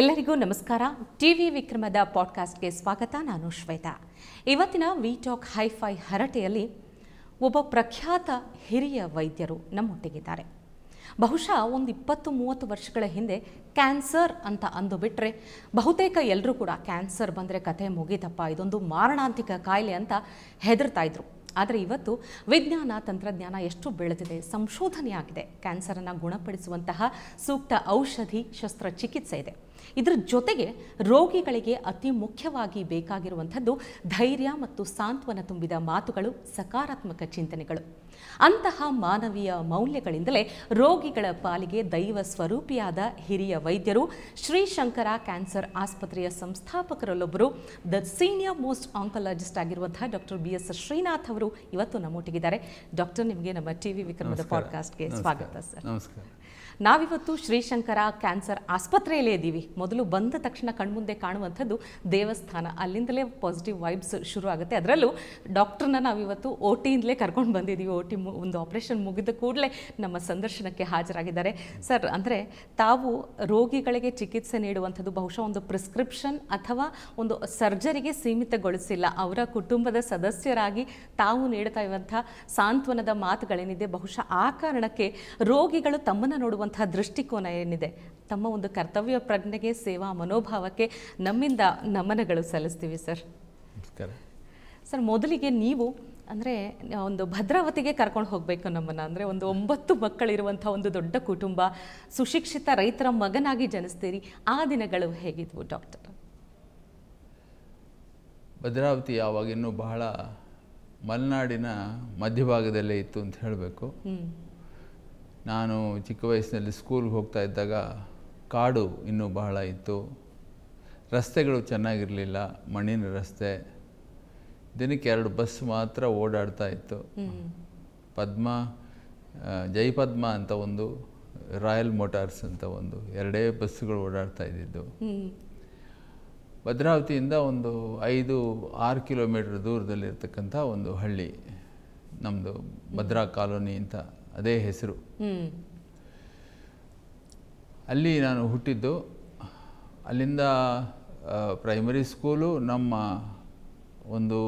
ಎಲ್ಲರಿಗೂ ನಮಸ್ಕಾರ ಟಿವಿ ವಿಕ್ರಮದ ಪಾಡ್ಕಾಸ್ಟ್ಗೆ ಸ್ವಾಗತ ನಾನು ಶ್ವೇತಾ ಇವತ್ತಿನ ವಿ ಟಾಕ್ ಹೈಫೈ ಹರಟೆಯಲ್ಲಿ ಒಬ್ಬ ಪ್ರಖ್ಯಾತ ಹಿರಿಯ ವೈದ್ಯರು ನಮ್ಮೊಟ್ಟಿಗಿದ್ದಾರೆ ಬಹುಶಃ ಒಂದು ಇಪ್ಪತ್ತು ಮೂವತ್ತು ವರ್ಷಗಳ ಹಿಂದೆ ಕ್ಯಾನ್ಸರ್ ಅಂತ ಅಂದು ಬಿಟ್ಟರೆ ಬಹುತೇಕ ಎಲ್ಲರೂ ಕೂಡ ಕ್ಯಾನ್ಸರ್ ಬಂದರೆ ಕಥೆ ಮುಗಿತಪ್ಪ ಇದೊಂದು ಮಾರಣಾಂತಿಕ ಕಾಯಿಲೆ ಅಂತ ಹೆದರ್ತಾ ಇದ್ರು ಆದರೆ ಇವತ್ತು ವಿಜ್ಞಾನ ತಂತ್ರಜ್ಞಾನ ಎಷ್ಟು ಬೆಳೆದಿದೆ ಸಂಶೋಧನೆಯಾಗಿದೆ ಕ್ಯಾನ್ಸರನ್ನು ಗುಣಪಡಿಸುವಂತಹ ಸೂಕ್ತ ಔಷಧಿ ಶಸ್ತ್ರಚಿಕಿತ್ಸೆ ಇದೆ ಇದರ ಜೊತೆಗೆ ರೋಗಿಗಳಿಗೆ ಅತಿ ಮುಖ್ಯವಾಗಿ ಬೇಕಾಗಿರುವಂಥದ್ದು ಧೈರ್ಯ ಮತ್ತು ಸಾಂತ್ವನ ತುಂಬಿದ ಮಾತುಗಳು ಸಕಾರಾತ್ಮಕ ಚಿಂತನೆಗಳು ಅಂತಹ ಮಾನವೀಯ ಮೌಲ್ಯಗಳಿಂದಲೇ ರೋಗಿಗಳ ಪಾಲಿಗೆ ದೈವ ಸ್ವರೂಪಿಯಾದ ಹಿರಿಯ ವೈದ್ಯರು ಶ್ರೀಶಂಕರ ಕ್ಯಾನ್ಸರ್ ಆಸ್ಪತ್ರೆಯ ಸಂಸ್ಥಾಪಕರಲ್ಲೊಬ್ಬರು ದ ಸೀನಿಯರ್ ಮೋಸ್ಟ್ ಆಂಕಾಲಜಿಸ್ಟ್ ಆಗಿರುವಂತಹ ಡಾಕ್ಟರ್ ಬಿ ಎಸ್ ಶ್ರೀನಾಥ್ ಅವರು ಇವತ್ತು ನಮ್ಮೊಟ್ಟಿಗಿದ್ದಾರೆ ಡಾಕ್ಟರ್ ನಿಮಗೆ ನಮ್ಮ ಟಿ ವಿ ವಿಕ್ರಮದ ಪಾಡ್ಕಾಸ್ಟ್ಗೆ ಸ್ವಾಗತ ಸರ್ ನಮಸ್ಕಾರ ನಾವಿವತ್ತು ಶ್ರೀಶಂಕರ ಕ್ಯಾನ್ಸರ್ ಆಸ್ಪತ್ರೆಯಲ್ಲೇ ಇದ್ದೀವಿ ಮೊದಲು ಬಂದ ತಕ್ಷಣ ಕಣ್ಮುಂದೆ ಕಾಣುವಂಥದ್ದು ದೇವಸ್ಥಾನ ಅಲ್ಲಿಂದಲೇ ಪಾಸಿಟಿವ್ ವೈಬ್ಸ್ ಶುರು ಆಗುತ್ತೆ ಅದರಲ್ಲೂ ಡಾಕ್ಟ್ರನ್ನ ನಾವಿವತ್ತು ಒ ಟಿಯಿಂದಲೇ ಕರ್ಕೊಂಡು ಬಂದಿದ್ದೀವಿ ಒ ಟಿ ಒಂದು ಆಪರೇಷನ್ ಮುಗಿದ ಕೂಡಲೇ ನಮ್ಮ ಸಂದರ್ಶನಕ್ಕೆ ಹಾಜರಾಗಿದ್ದಾರೆ ಸರ್ ಅಂದರೆ ತಾವು ರೋಗಿಗಳಿಗೆ ಚಿಕಿತ್ಸೆ ನೀಡುವಂಥದ್ದು ಬಹುಶಃ ಒಂದು ಪ್ರಿಸ್ಕ್ರಿಪ್ಷನ್ ಅಥವಾ ಒಂದು ಸರ್ಜರಿಗೆ ಸೀಮಿತಗೊಳಿಸಿಲ್ಲ ಅವರ ಕುಟುಂಬದ ಸದಸ್ಯರಾಗಿ ತಾವು ನೀಡುತ್ತಾ ಇರುವಂಥ ಸಾಂತ್ವನದ ಮಾತುಗಳೇನಿದೆ ಬಹುಶಃ ಆ ಕಾರಣಕ್ಕೆ ರೋಗಿಗಳು ತಮ್ಮನ್ನು ನೋಡುವ ನೋಡುವಂತಹ ದೃಷ್ಟಿಕೋನ ಏನಿದೆ ತಮ್ಮ ಒಂದು ಕರ್ತವ್ಯ ಪ್ರಜ್ಞೆಗೆ ಸೇವಾ ಮನೋಭಾವಕ್ಕೆ ನಮ್ಮಿಂದ ನಮನಗಳು ಸಲ್ಲಿಸ್ತೀವಿ ಸರ್ ಸರ್ ಮೊದಲಿಗೆ ನೀವು ಅಂದರೆ ಒಂದು ಭದ್ರಾವತಿಗೆ ಕರ್ಕೊಂಡು ಹೋಗಬೇಕು ನಮ್ಮನ್ನು ಅಂದರೆ ಒಂದು ಒಂಬತ್ತು ಮಕ್ಕಳಿರುವಂಥ ಒಂದು ದೊಡ್ಡ ಕುಟುಂಬ ಸುಶಿಕ್ಷಿತ ರೈತರ ಮಗನಾಗಿ ಜನಿಸ್ತೀರಿ ಆ ದಿನಗಳು ಹೇಗಿದ್ವು ಡಾಕ್ಟರ್ ಭದ್ರಾವತಿ ಯಾವಾಗಿನ್ನೂ ಬಹಳ ಮಲೆನಾಡಿನ ಮಧ್ಯಭಾಗದಲ್ಲೇ ಇತ್ತು ಅಂತ ಹೇಳಬೇಕು ನಾನು ಚಿಕ್ಕ ವಯಸ್ಸಿನಲ್ಲಿ ಸ್ಕೂಲ್ಗೆ ಹೋಗ್ತಾ ಇದ್ದಾಗ ಕಾಡು ಇನ್ನೂ ಬಹಳ ಇತ್ತು ರಸ್ತೆಗಳು ಚೆನ್ನಾಗಿರಲಿಲ್ಲ ಮಣ್ಣಿನ ರಸ್ತೆ ದಿನಕ್ಕೆ ಎರಡು ಬಸ್ ಮಾತ್ರ ಓಡಾಡ್ತಾ ಇತ್ತು ಪದ್ಮ ಜೈಪದ್ಮ ಅಂತ ಒಂದು ರಾಯಲ್ ಮೋಟಾರ್ಸ್ ಅಂತ ಒಂದು ಎರಡೇ ಬಸ್ಸುಗಳು ಓಡಾಡ್ತಾ ಇದ್ದಿದ್ದು ಭದ್ರಾವತಿಯಿಂದ ಒಂದು ಐದು ಆರು ಕಿಲೋಮೀಟ್ರ್ ದೂರದಲ್ಲಿರ್ತಕ್ಕಂಥ ಒಂದು ಹಳ್ಳಿ ನಮ್ಮದು ಭದ್ರಾ ಕಾಲೋನಿ ಅಂತ ಅದೇ ಹೆಸರು ಅಲ್ಲಿ ನಾನು ಹುಟ್ಟಿದ್ದು ಅಲ್ಲಿಂದ ಪ್ರೈಮರಿ ಸ್ಕೂಲು ನಮ್ಮ ಒಂದು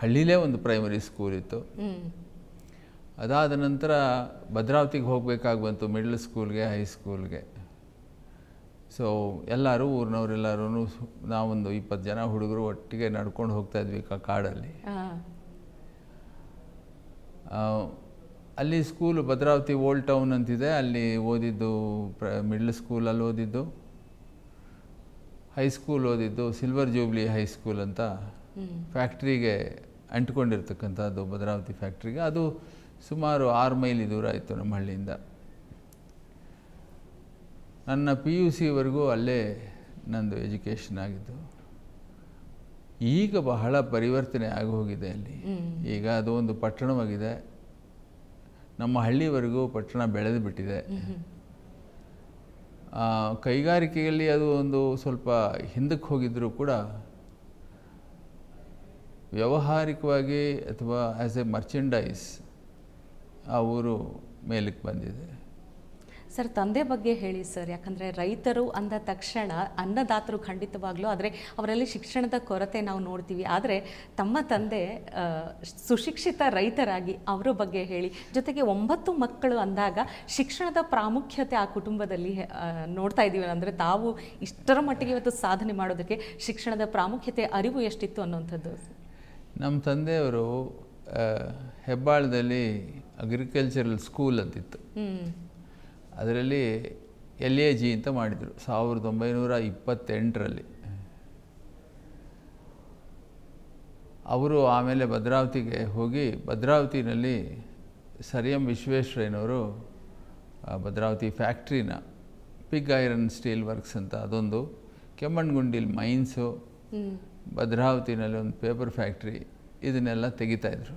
ಹಳ್ಳಿಲೇ ಒಂದು ಪ್ರೈಮರಿ ಸ್ಕೂಲ್ ಇತ್ತು ಅದಾದ ನಂತರ ಭದ್ರಾವತಿಗೆ ಹೋಗಬೇಕಾಗಿ ಬಂತು ಮಿಡ್ಲ್ ಸ್ಕೂಲ್ಗೆ ಹೈಸ್ಕೂಲ್ಗೆ ಸೊ ಎಲ್ಲರೂ ಊರಿನವರೆಲ್ಲರೂ ನಾವೊಂದು ಇಪ್ಪತ್ತು ಜನ ಹುಡುಗರು ಒಟ್ಟಿಗೆ ನಡ್ಕೊಂಡು ಹೋಗ್ತಾ ಇದ್ವಿ ಕಾಡಲ್ಲಿ ಅಲ್ಲಿ ಸ್ಕೂಲು ಭದ್ರಾವತಿ ಓಲ್ಡ್ ಟೌನ್ ಅಂತಿದೆ ಅಲ್ಲಿ ಓದಿದ್ದು ಪ್ರ ಮಿಡ್ಲ್ ಸ್ಕೂಲಲ್ಲಿ ಓದಿದ್ದು ಹೈಸ್ಕೂಲ್ ಓದಿದ್ದು ಸಿಲ್ವರ್ ಜೂಬ್ಲಿ ಹೈಸ್ಕೂಲ್ ಅಂತ ಫ್ಯಾಕ್ಟ್ರಿಗೆ ಅಂಟ್ಕೊಂಡಿರ್ತಕ್ಕಂಥದ್ದು ಭದ್ರಾವತಿ ಫ್ಯಾಕ್ಟ್ರಿಗೆ ಅದು ಸುಮಾರು ಆರು ಮೈಲಿ ದೂರ ಇತ್ತು ನಮ್ಮ ಹಳ್ಳಿಯಿಂದ ನನ್ನ ಪಿ ಯು ಸಿವರೆಗೂ ಅಲ್ಲೇ ನಂದು ಎಜುಕೇಷನ್ ಆಗಿದ್ದು ಈಗ ಬಹಳ ಪರಿವರ್ತನೆ ಆಗಿ ಹೋಗಿದೆ ಅಲ್ಲಿ ಈಗ ಅದು ಒಂದು ಪಟ್ಟಣವಾಗಿದೆ ನಮ್ಮ ಹಳ್ಳಿವರೆಗೂ ಪಟ್ಟಣ ಬೆಳೆದು ಬಿಟ್ಟಿದೆ ಕೈಗಾರಿಕೆಯಲ್ಲಿ ಅದು ಒಂದು ಸ್ವಲ್ಪ ಹಿಂದಕ್ಕೆ ಹೋಗಿದ್ದರೂ ಕೂಡ ವ್ಯವಹಾರಿಕವಾಗಿ ಅಥವಾ ಆ್ಯಸ್ ಎ ಮರ್ಚೆಂಡೈಸ್ ಆ ಊರು ಮೇಲಕ್ಕೆ ಬಂದಿದೆ ಸರ್ ತಂದೆ ಬಗ್ಗೆ ಹೇಳಿ ಸರ್ ಯಾಕಂದರೆ ರೈತರು ಅಂದ ತಕ್ಷಣ ಅನ್ನದಾತರು ಖಂಡಿತವಾಗ್ಲೂ ಆದರೆ ಅವರಲ್ಲಿ ಶಿಕ್ಷಣದ ಕೊರತೆ ನಾವು ನೋಡ್ತೀವಿ ಆದರೆ ತಮ್ಮ ತಂದೆ ಸುಶಿಕ್ಷಿತ ರೈತರಾಗಿ ಅವರ ಬಗ್ಗೆ ಹೇಳಿ ಜೊತೆಗೆ ಒಂಬತ್ತು ಮಕ್ಕಳು ಅಂದಾಗ ಶಿಕ್ಷಣದ ಪ್ರಾಮುಖ್ಯತೆ ಆ ಕುಟುಂಬದಲ್ಲಿ ನೋಡ್ತಾ ಇದ್ದೀವಿ ಅಂದರೆ ತಾವು ಇಷ್ಟರ ಮಟ್ಟಿಗೆ ಇವತ್ತು ಸಾಧನೆ ಮಾಡೋದಕ್ಕೆ ಶಿಕ್ಷಣದ ಪ್ರಾಮುಖ್ಯತೆ ಅರಿವು ಎಷ್ಟಿತ್ತು ಅನ್ನುವಂಥದ್ದು ನಮ್ಮ ತಂದೆಯವರು ಹೆಬ್ಬಾಳದಲ್ಲಿ ಅಗ್ರಿಕಲ್ಚರಲ್ ಸ್ಕೂಲ್ ಅಂತಿತ್ತು ಅದರಲ್ಲಿ ಎಲ್ ಎ ಜಿ ಅಂತ ಮಾಡಿದರು ಸಾವಿರದ ಒಂಬೈನೂರ ಇಪ್ಪತ್ತೆಂಟರಲ್ಲಿ ಅವರು ಆಮೇಲೆ ಭದ್ರಾವತಿಗೆ ಹೋಗಿ ಭದ್ರಾವತಿನಲ್ಲಿ ಸರ್ ಎಂ ವಿಶ್ವೇಶ್ವರಯ್ಯನವರು ಭದ್ರಾವತಿ ಫ್ಯಾಕ್ಟ್ರಿನ ಪಿಗ್ ಐರನ್ ಸ್ಟೀಲ್ ವರ್ಕ್ಸ್ ಅಂತ ಅದೊಂದು ಕೆಮ್ಮಣ್ಣಗುಂಡಿಲ್ ಮೈನ್ಸು ಭದ್ರಾವತಿನಲ್ಲಿ ಒಂದು ಪೇಪರ್ ಫ್ಯಾಕ್ಟ್ರಿ ಇದನ್ನೆಲ್ಲ ತೆಗಿತಾಯಿದ್ರು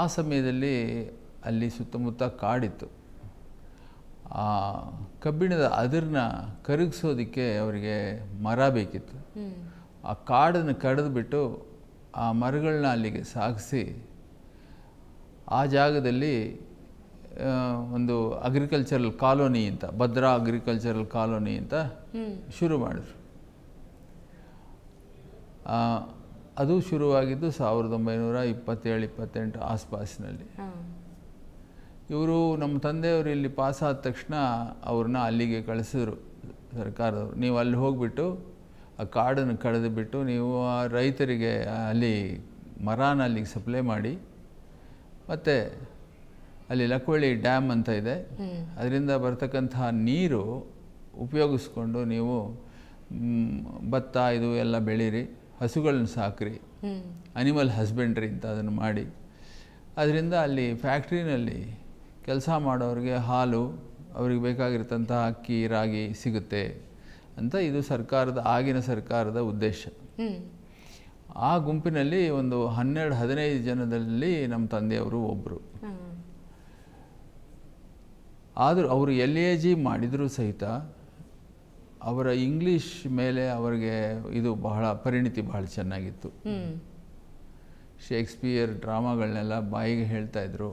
ಆ ಸಮಯದಲ್ಲಿ ಅಲ್ಲಿ ಸುತ್ತಮುತ್ತ ಕಾಡಿತ್ತು ಆ ಕಬ್ಬಿಣದ ಅದಿರನ್ನ ಕರಗಿಸೋದಕ್ಕೆ ಅವರಿಗೆ ಮರ ಬೇಕಿತ್ತು ಆ ಕಾಡನ್ನು ಕಡಿದ್ಬಿಟ್ಟು ಆ ಮರಗಳನ್ನ ಅಲ್ಲಿಗೆ ಸಾಗಿಸಿ ಆ ಜಾಗದಲ್ಲಿ ಒಂದು ಅಗ್ರಿಕಲ್ಚರಲ್ ಕಾಲೋನಿ ಅಂತ ಭದ್ರಾ ಅಗ್ರಿಕಲ್ಚರಲ್ ಕಾಲೋನಿ ಅಂತ ಶುರು ಮಾಡಿದ್ರು ಅದು ಶುರುವಾಗಿದ್ದು ಸಾವಿರದ ಒಂಬೈನೂರ ಇಪ್ಪತ್ತೇಳು ಇಪ್ಪತ್ತೆಂಟು ಆಸ್ಪಾಸಿನಲ್ಲಿ ಇವರು ನಮ್ಮ ತಂದೆಯವರು ಇಲ್ಲಿ ಪಾಸಾದ ತಕ್ಷಣ ಅವ್ರನ್ನ ಅಲ್ಲಿಗೆ ಕಳಿಸಿದ್ರು ಸರ್ಕಾರದವರು ನೀವು ಅಲ್ಲಿ ಹೋಗಿಬಿಟ್ಟು ಆ ಕಾಡನ್ನು ಕಳೆದುಬಿಟ್ಟು ಬಿಟ್ಟು ನೀವು ಆ ರೈತರಿಗೆ ಅಲ್ಲಿ ಮರಾನ ಅಲ್ಲಿಗೆ ಸಪ್ಲೈ ಮಾಡಿ ಮತ್ತು ಅಲ್ಲಿ ಲಕ್ವಳ್ಳಿ ಡ್ಯಾಮ್ ಅಂತ ಇದೆ ಅದರಿಂದ ಬರ್ತಕ್ಕಂತಹ ನೀರು ಉಪಯೋಗಿಸ್ಕೊಂಡು ನೀವು ಭತ್ತ ಇದು ಎಲ್ಲ ಬೆಳೀರಿ ಹಸುಗಳನ್ನ ಸಾಕ್ರಿ ಅನಿಮಲ್ ಹಸ್ಬೆಂಡ್ರಿ ಅಂತ ಅದನ್ನು ಮಾಡಿ ಅದರಿಂದ ಅಲ್ಲಿ ಫ್ಯಾಕ್ಟ್ರಿನಲ್ಲಿ ಕೆಲಸ ಮಾಡೋರಿಗೆ ಹಾಲು ಅವ್ರಿಗೆ ಬೇಕಾಗಿರ್ತಂಥ ಅಕ್ಕಿ ರಾಗಿ ಸಿಗುತ್ತೆ ಅಂತ ಇದು ಸರ್ಕಾರದ ಆಗಿನ ಸರ್ಕಾರದ ಉದ್ದೇಶ ಆ ಗುಂಪಿನಲ್ಲಿ ಒಂದು ಹನ್ನೆರಡು ಹದಿನೈದು ಜನದಲ್ಲಿ ನಮ್ಮ ತಂದೆಯವರು ಒಬ್ಬರು ಆದರೂ ಅವರು ಎಲ್ ಎ ಜಿ ಮಾಡಿದರೂ ಸಹಿತ ಅವರ ಇಂಗ್ಲೀಷ್ ಮೇಲೆ ಅವರಿಗೆ ಇದು ಬಹಳ ಪರಿಣಿತಿ ಬಹಳ ಚೆನ್ನಾಗಿತ್ತು ಶೇಕ್ಸ್ಪಿಯರ್ ಡ್ರಾಮಾಗಳನ್ನೆಲ್ಲ ಬಾಯಿಗೆ ಹೇಳ್ತಾ ಇದ್ರು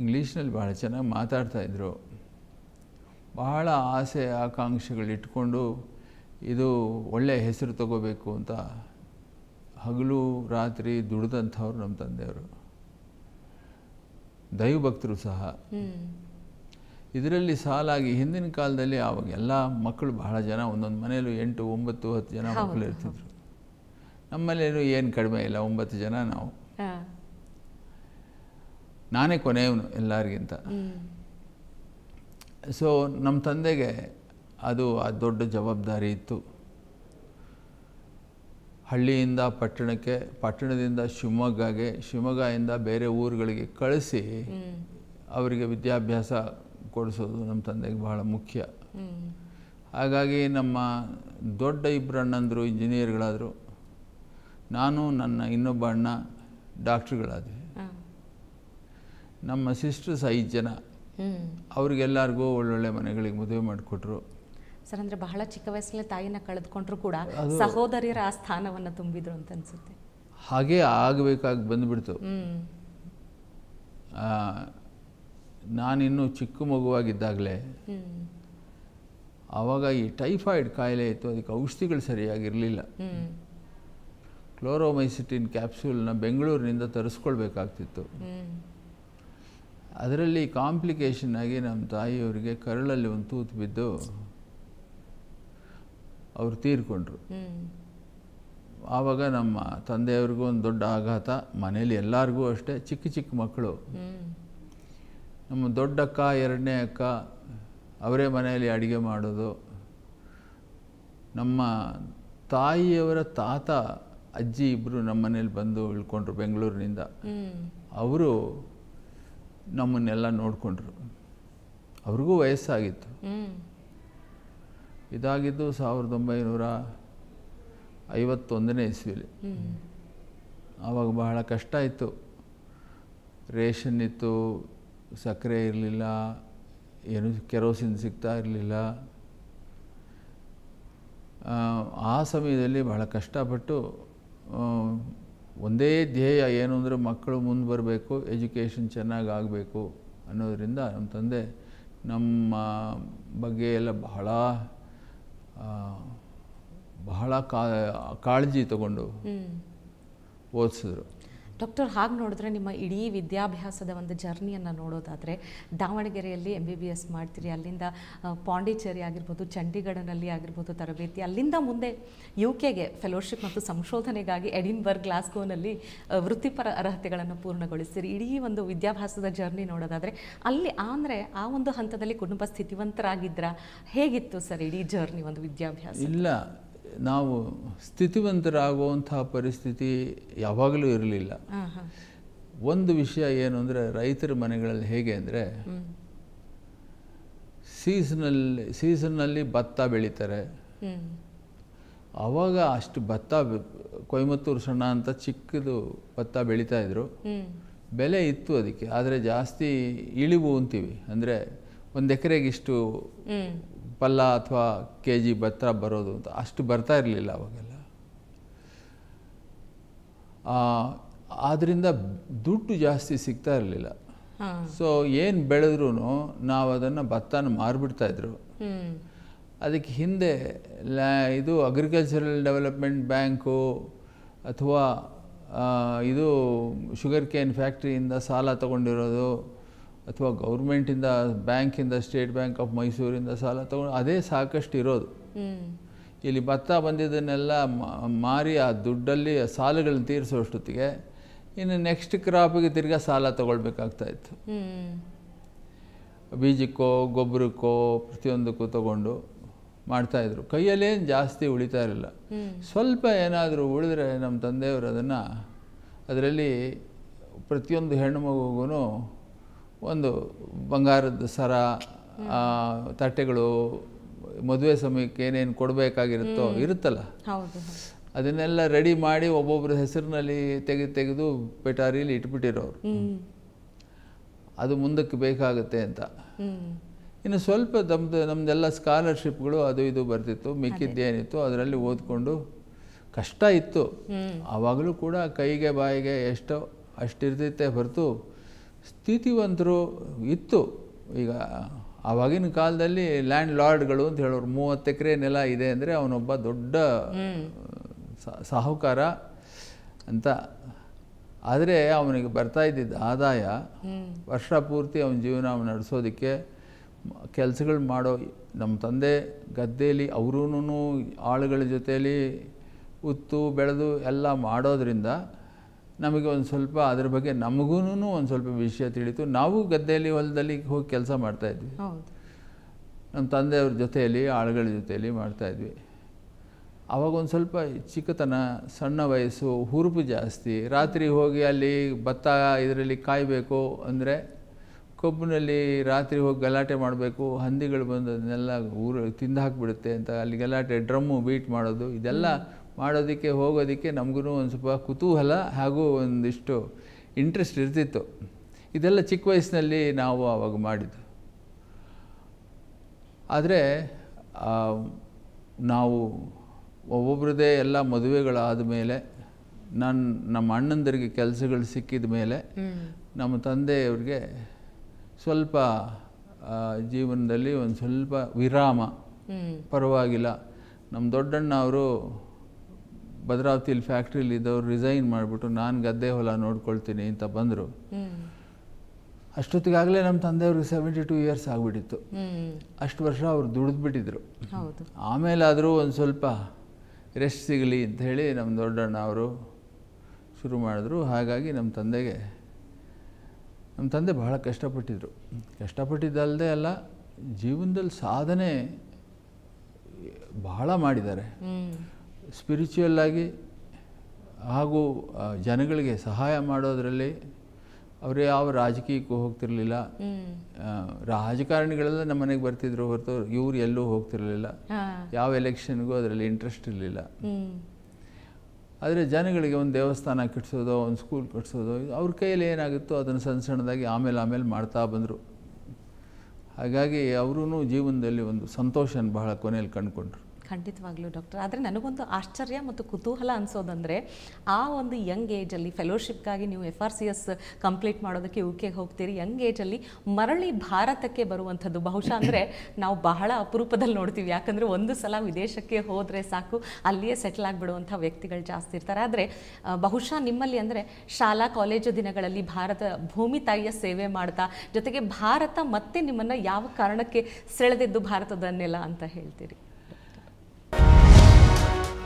ಇಂಗ್ಲೀಷ್ನಲ್ಲಿ ಭಾಳ ಚೆನ್ನಾಗಿ ಮಾತಾಡ್ತಾಯಿದ್ರು ಬಹಳ ಆಸೆ ಆಕಾಂಕ್ಷೆಗಳಿಟ್ಕೊಂಡು ಇದು ಒಳ್ಳೆಯ ಹೆಸರು ತಗೋಬೇಕು ಅಂತ ಹಗಲು ರಾತ್ರಿ ದುಡ್ದಂಥವ್ರು ನಮ್ಮ ತಂದೆಯವರು ದೈವಭಕ್ತರು ಸಹ ಇದರಲ್ಲಿ ಸಾಲಾಗಿ ಹಿಂದಿನ ಕಾಲದಲ್ಲಿ ಆವಾಗ ಎಲ್ಲ ಮಕ್ಕಳು ಬಹಳ ಜನ ಒಂದೊಂದು ಮನೆಯಲ್ಲೂ ಎಂಟು ಒಂಬತ್ತು ಹತ್ತು ಜನ ಮಕ್ಕಳು ಇರ್ತಿದ್ರು ನಮ್ಮಲ್ಲೇನು ಏನು ಕಡಿಮೆ ಇಲ್ಲ ಒಂಬತ್ತು ಜನ ನಾವು ನಾನೇ ಕೊನೆಯವನು ಎಲ್ಲರಿಗಿಂತ ಸೊ ನಮ್ಮ ತಂದೆಗೆ ಅದು ಆ ದೊಡ್ಡ ಜವಾಬ್ದಾರಿ ಇತ್ತು ಹಳ್ಳಿಯಿಂದ ಪಟ್ಟಣಕ್ಕೆ ಪಟ್ಟಣದಿಂದ ಶಿವಮೊಗ್ಗಗೆ ಶಿವಮೊಗ್ಗದಿಂದ ಬೇರೆ ಊರುಗಳಿಗೆ ಕಳಿಸಿ ಅವರಿಗೆ ವಿದ್ಯಾಭ್ಯಾಸ ಕೊಡಿಸೋದು ನಮ್ಮ ತಂದೆಗೆ ಬಹಳ ಮುಖ್ಯ ಹಾಗಾಗಿ ನಮ್ಮ ದೊಡ್ಡ ಇಬ್ಬರು ಅಣ್ಣಂದರು ಇಂಜಿನಿಯರ್ಗಳಾದರು ನಾನು ನನ್ನ ಇನ್ನೊಬ್ಬ ಅಣ್ಣ ಡಾಕ್ಟ್ರುಗಳಾದ್ವಿ ನಮ್ಮ ಸಿಸ್ಟರ್ಸ್ ಐದು ಜನ ಅವ್ರಿಗೆಲ್ಲರಿಗೂ ಒಳ್ಳೊಳ್ಳೆ ಮನೆಗಳಿಗೆ ಮದುವೆ ಮಾಡಿಕೊಟ್ರು ಸರ್ ಅಂದರೆ ಬಹಳ ಚಿಕ್ಕ ವಯಸ್ಸಲ್ಲಿ ತಾಯಿನ ಕಳೆದುಕೊಂಡ್ರು ಕೂಡ ಸಹೋದರಿಯರ ಆ ಸ್ಥಾನವನ್ನು ತುಂಬಿದ್ರು ಅಂತ ಅನಿಸುತ್ತೆ ಹಾಗೆ ಆಗಬೇಕಾಗಿ ಬಂದುಬಿಡ್ತು ನಾನಿನ್ನೂ ಚಿಕ್ಕ ಮಗುವಾಗಿದ್ದಾಗಲೇ ಆವಾಗ ಈ ಟೈಫಾಯ್ಡ್ ಕಾಯಿಲೆ ಇತ್ತು ಅದಕ್ಕೆ ಔಷಧಿಗಳು ಸರಿಯಾಗಿರಲಿಲ್ಲ ಕ್ಲೋರೋಮೈಸಿಟಿನ್ ಕ್ಯಾಪ್ಸೂಲ್ನ ಬೆಂಗಳೂರಿನಿಂದ ತರಿಸ್ಕೊಳ್ಬೇಕಾಗ್ತಿತ್ತು ಅದರಲ್ಲಿ ಕಾಂಪ್ಲಿಕೇಶನ್ ಆಗಿ ನಮ್ಮ ತಾಯಿಯವರಿಗೆ ಕರಳಲ್ಲಿ ಒಂದು ತೂತು ಬಿದ್ದು ಅವರು ತೀರ್ಕೊಂಡ್ರು ಆವಾಗ ನಮ್ಮ ತಂದೆಯವ್ರಿಗೂ ಒಂದು ದೊಡ್ಡ ಆಘಾತ ಮನೇಲಿ ಎಲ್ಲರಿಗೂ ಅಷ್ಟೇ ಚಿಕ್ಕ ಚಿಕ್ಕ ಮಕ್ಕಳು ನಮ್ಮ ದೊಡ್ಡಕ್ಕ ಎರಡನೇ ಅಕ್ಕ ಅವರೇ ಮನೆಯಲ್ಲಿ ಅಡುಗೆ ಮಾಡೋದು ನಮ್ಮ ತಾಯಿಯವರ ತಾತ ಅಜ್ಜಿ ಇಬ್ಬರು ನಮ್ಮ ಮನೇಲಿ ಬಂದು ಇಳ್ಕೊಂಡ್ರು ಬೆಂಗಳೂರಿನಿಂದ ಅವರು ನಮ್ಮನ್ನೆಲ್ಲ ನೋಡಿಕೊಂಡ್ರು ಅವ್ರಿಗೂ ವಯಸ್ಸಾಗಿತ್ತು ಇದಾಗಿದ್ದು ಸಾವಿರದ ಒಂಬೈನೂರ ಐವತ್ತೊಂದನೇ ಇಸ್ವಿಲಿ ಆವಾಗ ಬಹಳ ಕಷ್ಟ ಇತ್ತು ರೇಷನ್ ಇತ್ತು ಸಕ್ಕರೆ ಇರಲಿಲ್ಲ ಏನು ಕೆರೋಸಿನ್ ಸಿಗ್ತಾ ಇರಲಿಲ್ಲ ಆ ಸಮಯದಲ್ಲಿ ಬಹಳ ಕಷ್ಟಪಟ್ಟು ಒಂದೇ ಧ್ಯೇಯ ಏನು ಅಂದರೆ ಮಕ್ಕಳು ಮುಂದೆ ಬರಬೇಕು ಎಜುಕೇಷನ್ ಚೆನ್ನಾಗಿ ಆಗಬೇಕು ಅನ್ನೋದರಿಂದ ನಮ್ಮ ತಂದೆ ನಮ್ಮ ಬಗ್ಗೆ ಎಲ್ಲ ಬಹಳ ಬಹಳ ಕಾ ಕಾಳಜಿ ತಗೊಂಡು ಓದಿಸಿದ್ರು ಡಾಕ್ಟರ್ ಹಾಗೆ ನೋಡಿದ್ರೆ ನಿಮ್ಮ ಇಡೀ ವಿದ್ಯಾಭ್ಯಾಸದ ಒಂದು ಜರ್ನಿಯನ್ನು ನೋಡೋದಾದರೆ ದಾವಣಗೆರೆಯಲ್ಲಿ ಎಮ್ ಬಿ ಬಿ ಎಸ್ ಮಾಡ್ತೀರಿ ಅಲ್ಲಿಂದ ಪಾಂಡಿಚೇರಿ ಆಗಿರ್ಬೋದು ಚಂಡೀಗಢನಲ್ಲಿ ಆಗಿರ್ಬೋದು ತರಬೇತಿ ಅಲ್ಲಿಂದ ಮುಂದೆ ಯು ಕೆಗೆ ಫೆಲೋಶಿಪ್ ಮತ್ತು ಸಂಶೋಧನೆಗಾಗಿ ಎಡಿನ್ಬರ್ಗ್ ಗ್ಲಾಸ್ಗೋನಲ್ಲಿ ವೃತ್ತಿಪರ ಅರ್ಹತೆಗಳನ್ನು ಪೂರ್ಣಗೊಳಿಸ್ತೀರಿ ಇಡೀ ಒಂದು ವಿದ್ಯಾಭ್ಯಾಸದ ಜರ್ನಿ ನೋಡೋದಾದರೆ ಅಲ್ಲಿ ಅಂದರೆ ಆ ಒಂದು ಹಂತದಲ್ಲಿ ಕುಟುಂಬ ಸ್ಥಿತಿವಂತರಾಗಿದ್ದರ ಹೇಗಿತ್ತು ಸರ್ ಇಡೀ ಜರ್ನಿ ಒಂದು ವಿದ್ಯಾಭ್ಯಾಸ ಇಲ್ಲ ನಾವು ಸ್ಥಿತಿವಂತರಾಗುವಂತಹ ಪರಿಸ್ಥಿತಿ ಯಾವಾಗಲೂ ಇರಲಿಲ್ಲ ಒಂದು ವಿಷಯ ಏನು ಅಂದರೆ ರೈತರ ಮನೆಗಳಲ್ಲಿ ಹೇಗೆ ಅಂದರೆ ಸೀಸನಲ್ಲಿ ಸೀಸನ್ನಲ್ಲಿ ಭತ್ತ ಬೆಳೀತಾರೆ ಅವಾಗ ಅಷ್ಟು ಭತ್ತ ಕೊಯಮತ್ತೂರು ಸಣ್ಣ ಅಂತ ಚಿಕ್ಕದು ಭತ್ತ ಬೆಳೀತಾ ಇದ್ರು ಬೆಲೆ ಇತ್ತು ಅದಕ್ಕೆ ಆದರೆ ಜಾಸ್ತಿ ಇಳಿವು ಅಂತೀವಿ ಅಂದರೆ ಒಂದು ಎಕರೆಗೆ ಇಷ್ಟು ಪಲ್ಲ ಅಥವಾ ಕೆ ಜಿ ಭತ್ತ ಬರೋದು ಅಂತ ಅಷ್ಟು ಬರ್ತಾ ಇರಲಿಲ್ಲ ಅವಾಗೆಲ್ಲ ಆದ್ದರಿಂದ ದುಡ್ಡು ಜಾಸ್ತಿ ಸಿಗ್ತಾ ಇರಲಿಲ್ಲ ಸೊ ಏನು ಬೆಳೆದ್ರೂ ನಾವು ಅದನ್ನು ಭತ್ತನ ಇದ್ರು ಅದಕ್ಕೆ ಹಿಂದೆ ಇದು ಅಗ್ರಿಕಲ್ಚರಲ್ ಡೆವಲಪ್ಮೆಂಟ್ ಬ್ಯಾಂಕು ಅಥವಾ ಇದು ಶುಗರ್ ಕೇನ್ ಫ್ಯಾಕ್ಟ್ರಿಯಿಂದ ಸಾಲ ತಗೊಂಡಿರೋದು ಅಥವಾ ಗೌರ್ಮೆಂಟಿಂದ ಬ್ಯಾಂಕಿಂದ ಸ್ಟೇಟ್ ಬ್ಯಾಂಕ್ ಆಫ್ ಮೈಸೂರಿಂದ ಸಾಲ ತಗೊಂಡು ಅದೇ ಸಾಕಷ್ಟು ಇರೋದು ಇಲ್ಲಿ ಭತ್ತ ಬಂದಿದ್ದನ್ನೆಲ್ಲ ಮಾರಿ ಆ ದುಡ್ಡಲ್ಲಿ ಸಾಲಗಳನ್ನ ತೀರಿಸೋಷ್ಟೊತ್ತಿಗೆ ಇನ್ನು ನೆಕ್ಸ್ಟ್ ಕ್ರಾಪಿಗೆ ತಿರ್ಗಾ ಸಾಲ ತಗೊಳ್ಬೇಕಾಗ್ತಾ ಇತ್ತು ಬೀಜಕ್ಕೋ ಗೊಬ್ಬರಕ್ಕೋ ಪ್ರತಿಯೊಂದಕ್ಕೂ ತಗೊಂಡು ಮಾಡ್ತಾಯಿದ್ರು ಕೈಯಲ್ಲೇನು ಜಾಸ್ತಿ ಉಳಿತಾ ಇರಲಿಲ್ಲ ಸ್ವಲ್ಪ ಏನಾದರೂ ಉಳಿದ್ರೆ ನಮ್ಮ ತಂದೆಯವರು ಅದನ್ನು ಅದರಲ್ಲಿ ಪ್ರತಿಯೊಂದು ಹೆಣ್ಣು ಮಗುಗೂ ಒಂದು ಬಂಗಾರದ ಸರ ತಟ್ಟೆಗಳು ಮದುವೆ ಸಮಯಕ್ಕೆ ಏನೇನು ಕೊಡಬೇಕಾಗಿರುತ್ತೋ ಇರುತ್ತಲ್ಲ ಅದನ್ನೆಲ್ಲ ರೆಡಿ ಮಾಡಿ ಒಬ್ಬೊಬ್ಬರ ಹೆಸರಿನಲ್ಲಿ ತೆಗೆದು ತೆಗೆದು ಪೆಟಾರಿಯಲ್ಲಿ ಇಟ್ಬಿಟ್ಟಿರೋರು ಅದು ಮುಂದಕ್ಕೆ ಬೇಕಾಗುತ್ತೆ ಅಂತ ಇನ್ನು ಸ್ವಲ್ಪ ನಮ್ಮದು ನಮ್ಮದೆಲ್ಲ ಸ್ಕಾಲರ್ಶಿಪ್ಗಳು ಅದು ಇದು ಬರ್ತಿತ್ತು ಮಿಕ್ಕಿದ್ದೇನಿತ್ತು ಅದರಲ್ಲಿ ಓದ್ಕೊಂಡು ಕಷ್ಟ ಇತ್ತು ಆವಾಗಲೂ ಕೂಡ ಕೈಗೆ ಬಾಯಿಗೆ ಎಷ್ಟೋ ಅಷ್ಟಿರ್ತೈತೆ ಹೊರತು ಸ್ಥಿತಿವಂತರು ಇತ್ತು ಈಗ ಆವಾಗಿನ ಕಾಲದಲ್ಲಿ ಲ್ಯಾಂಡ್ ಲಾರ್ಡ್ಗಳು ಅಂತ ಹೇಳೋರು ಮೂವತ್ತು ಎಕರೆ ನೆಲ ಇದೆ ಅಂದರೆ ಅವನೊಬ್ಬ ದೊಡ್ಡ ಸಾಹುಕಾರ ಅಂತ ಆದರೆ ಅವನಿಗೆ ಬರ್ತಾ ಇದ್ದಿದ್ದ ಆದಾಯ ವರ್ಷ ಪೂರ್ತಿ ಅವನ ಜೀವನ ಅವನು ನಡೆಸೋದಕ್ಕೆ ಕೆಲಸಗಳು ಮಾಡೋ ನಮ್ಮ ತಂದೆ ಗದ್ದೆಯಲ್ಲಿ ಅವರೂ ಆಳುಗಳ ಜೊತೆಯಲ್ಲಿ ಉತ್ತು ಬೆಳೆದು ಎಲ್ಲ ಮಾಡೋದ್ರಿಂದ ನಮಗೆ ಒಂದು ಸ್ವಲ್ಪ ಅದ್ರ ಬಗ್ಗೆ ನಮಗೂ ಒಂದು ಸ್ವಲ್ಪ ವಿಷಯ ತಿಳಿತು ನಾವು ಗದ್ದೆಯಲ್ಲಿ ಹೊಲದಲ್ಲಿ ಹೋಗಿ ಕೆಲಸ ಮಾಡ್ತಾಯಿದ್ವಿ ನಮ್ಮ ತಂದೆಯವ್ರ ಜೊತೆಯಲ್ಲಿ ಆಳುಗಳ ಜೊತೆಯಲ್ಲಿ ಮಾಡ್ತಾಯಿದ್ವಿ ಆವಾಗ ಒಂದು ಸ್ವಲ್ಪ ಚಿಕ್ಕತನ ಸಣ್ಣ ವಯಸ್ಸು ಹುರುಪು ಜಾಸ್ತಿ ರಾತ್ರಿ ಹೋಗಿ ಅಲ್ಲಿ ಭತ್ತ ಇದರಲ್ಲಿ ಕಾಯಬೇಕು ಅಂದರೆ ಕೊಬ್ಬಿನಲ್ಲಿ ರಾತ್ರಿ ಹೋಗಿ ಗಲಾಟೆ ಮಾಡಬೇಕು ಹಂದಿಗಳು ಬಂದು ಅದನ್ನೆಲ್ಲ ಊರು ತಿಂದು ಹಾಕಿಬಿಡುತ್ತೆ ಅಂತ ಅಲ್ಲಿ ಗಲಾಟೆ ಡ್ರಮ್ಮು ಬೀಟ್ ಮಾಡೋದು ಇದೆಲ್ಲ ಮಾಡೋದಕ್ಕೆ ಹೋಗೋದಕ್ಕೆ ನಮಗೂ ಒಂದು ಸ್ವಲ್ಪ ಕುತೂಹಲ ಹಾಗೂ ಒಂದಿಷ್ಟು ಇಂಟ್ರೆಸ್ಟ್ ಇರ್ತಿತ್ತು ಇದೆಲ್ಲ ಚಿಕ್ಕ ವಯಸ್ಸಿನಲ್ಲಿ ನಾವು ಆವಾಗ ಮಾಡಿದ್ದು ಆದರೆ ನಾವು ಒಬ್ಬೊಬ್ರದ್ದೇ ಎಲ್ಲ ಮದುವೆಗಳಾದ ಮೇಲೆ ನಾನು ನಮ್ಮ ಅಣ್ಣಂದರಿಗೆ ಕೆಲಸಗಳು ಸಿಕ್ಕಿದ ಮೇಲೆ ನಮ್ಮ ತಂದೆಯವ್ರಿಗೆ ಸ್ವಲ್ಪ ಜೀವನದಲ್ಲಿ ಒಂದು ಸ್ವಲ್ಪ ವಿರಾಮ ಪರವಾಗಿಲ್ಲ ನಮ್ಮ ದೊಡ್ಡಣ್ಣ ಅವರು ಭದ್ರಾವತಿಯಲ್ಲಿ ಫ್ಯಾಕ್ಟ್ರಿಲಿ ಇದ್ದವ್ರು ರಿಸೈನ್ ಮಾಡಿಬಿಟ್ಟು ನಾನು ಗದ್ದೆ ಹೊಲ ನೋಡ್ಕೊಳ್ತೀನಿ ಅಂತ ಬಂದರು ಅಷ್ಟೊತ್ತಿಗಾಗಲೇ ನಮ್ಮ ತಂದೆಯವ್ರಿಗೆ ಸೆವೆಂಟಿ ಟೂ ಇಯರ್ಸ್ ಆಗಿಬಿಟ್ಟಿತ್ತು ಅಷ್ಟು ವರ್ಷ ಅವ್ರು ದುಡಿದ್ಬಿಟ್ಟಿದ್ರು ಆಮೇಲಾದರೂ ಒಂದು ಸ್ವಲ್ಪ ರೆಸ್ಟ್ ಸಿಗಲಿ ಅಂತ ಹೇಳಿ ನಮ್ಮ ದೊಡ್ಡಣ್ಣ ಅವರು ಶುರು ಮಾಡಿದ್ರು ಹಾಗಾಗಿ ನಮ್ಮ ತಂದೆಗೆ ನಮ್ಮ ತಂದೆ ಬಹಳ ಕಷ್ಟಪಟ್ಟಿದ್ದರು ಕಷ್ಟಪಟ್ಟಿದ್ದಲ್ಲದೆ ಅಲ್ಲ ಜೀವನದಲ್ಲಿ ಸಾಧನೆ ಬಹಳ ಮಾಡಿದ್ದಾರೆ ಸ್ಪಿರಿಚುವಲ್ ಆಗಿ ಹಾಗೂ ಜನಗಳಿಗೆ ಸಹಾಯ ಮಾಡೋದರಲ್ಲಿ ಅವರು ಯಾವ ರಾಜಕೀಯಕ್ಕೂ ಹೋಗ್ತಿರ್ಲಿಲ್ಲ ರಾಜಕಾರಣಿಗಳೆಲ್ಲ ನಮ್ಮ ಮನೆಗೆ ಬರ್ತಿದ್ರು ಹೊರತು ಇವ್ರು ಎಲ್ಲೂ ಹೋಗ್ತಿರ್ಲಿಲ್ಲ ಯಾವ ಎಲೆಕ್ಷನ್ಗೂ ಅದರಲ್ಲಿ ಇಂಟ್ರೆಸ್ಟ್ ಇರಲಿಲ್ಲ ಆದರೆ ಜನಗಳಿಗೆ ಒಂದು ದೇವಸ್ಥಾನ ಕಟ್ಟಿಸೋದು ಒಂದು ಸ್ಕೂಲ್ ಕಟ್ಟಿಸೋದು ಅವ್ರ ಕೈಯಲ್ಲಿ ಏನಾಗುತ್ತೋ ಅದನ್ನು ಸಣ್ಣ ಸಣ್ಣದಾಗಿ ಆಮೇಲೆ ಆಮೇಲೆ ಮಾಡ್ತಾ ಬಂದರು ಹಾಗಾಗಿ ಅವರೂ ಜೀವನದಲ್ಲಿ ಒಂದು ಸಂತೋಷನ ಬಹಳ ಕೊನೆಯಲ್ಲಿ ಕಂಡುಕೊಂಡ್ರು ಖಂಡಿತವಾಗ್ಲೂ ಡಾಕ್ಟರ್ ಆದರೆ ನನಗೊಂದು ಆಶ್ಚರ್ಯ ಮತ್ತು ಕುತೂಹಲ ಅನಿಸೋದಂದರೆ ಆ ಒಂದು ಯಂಗ್ ಏಜಲ್ಲಿ ಫೆಲೋಶಿಪ್ಗಾಗಿ ನೀವು F R C S complete ಮಾಡೋದಕ್ಕೆ ಯು ಕೆಗೆ ಹೋಗ್ತೀರಿ ಯಂಗ್ ಏಜಲ್ಲಿ ಮರಳಿ ಭಾರತಕ್ಕೆ ಬರುವಂಥದ್ದು ಬಹುಶಃ ಅಂದರೆ ನಾವು ಬಹಳ ಅಪರೂಪದಲ್ಲಿ ನೋಡ್ತೀವಿ ಯಾಕಂದರೆ ಒಂದು ಸಲ ವಿದೇಶಕ್ಕೆ ಹೋದರೆ ಸಾಕು ಅಲ್ಲಿಯೇ ಸೆಟ್ಲ್ ಆಗಿಬಿಡುವಂಥ ವ್ಯಕ್ತಿಗಳು ಜಾಸ್ತಿ ಇರ್ತಾರೆ ಆದರೆ ಬಹುಶಃ ನಿಮ್ಮಲ್ಲಿ ಅಂದರೆ ಶಾಲಾ ಕಾಲೇಜು ದಿನಗಳಲ್ಲಿ ಭಾರತ ಭೂಮಿ ತಾಯಿಯ ಸೇವೆ ಮಾಡ್ತಾ ಜೊತೆಗೆ ಭಾರತ ಮತ್ತೆ ನಿಮ್ಮನ್ನು ಯಾವ ಕಾರಣಕ್ಕೆ ಸೆಳೆದಿದ್ದು ಭಾರತದನ್ನೆಲ್ಲ ಅಂತ ಹೇಳ್ತೀರಿ